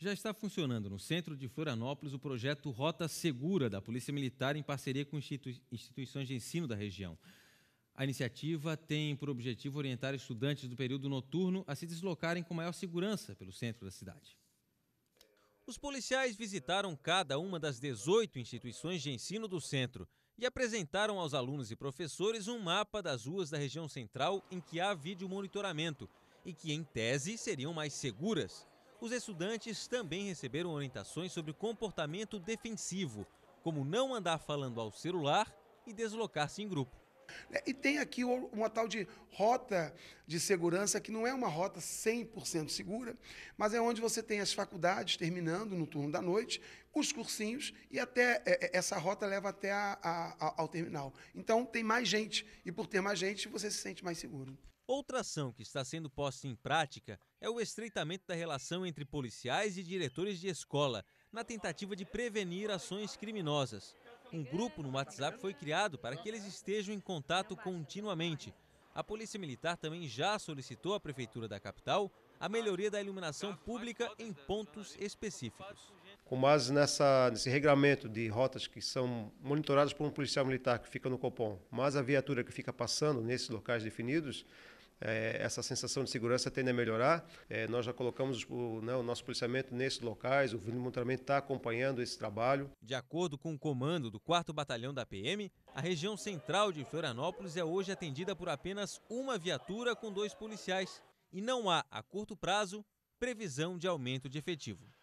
Já está funcionando no centro de Florianópolis o projeto Rota Segura da Polícia Militar em parceria com instituições de ensino da região. A iniciativa tem por objetivo orientar estudantes do período noturno a se deslocarem com maior segurança pelo centro da cidade. Os policiais visitaram cada uma das 18 instituições de ensino do centro e apresentaram aos alunos e professores um mapa das ruas da região central em que há vídeo monitoramento e que, em tese, seriam mais seguras. Os estudantes também receberam orientações sobre comportamento defensivo, como não andar falando ao celular e deslocar-se em grupo. É, e tem aqui uma tal de rota de segurança, que não é uma rota 100% segura, mas é onde você tem as faculdades terminando no turno da noite, os cursinhos, e até é, é, essa rota leva até a, a, ao terminal. Então tem mais gente, e por ter mais gente, você se sente mais seguro. Outra ação que está sendo posta em prática é o estreitamento da relação entre policiais e diretores de escola, na tentativa de prevenir ações criminosas. Um grupo no WhatsApp foi criado para que eles estejam em contato continuamente. A Polícia Militar também já solicitou à Prefeitura da capital a melhoria da iluminação pública em pontos específicos. Com base nessa, nesse regramento de rotas que são monitoradas por um policial militar que fica no Copom, mas a viatura que fica passando nesses locais definidos, é, essa sensação de segurança tende a melhorar. É, nós já colocamos o, né, o nosso policiamento nesses locais, o monitoramento está acompanhando esse trabalho. De acordo com o comando do 4 Batalhão da PM, a região central de Florianópolis é hoje atendida por apenas uma viatura com dois policiais. E não há, a curto prazo, previsão de aumento de efetivo.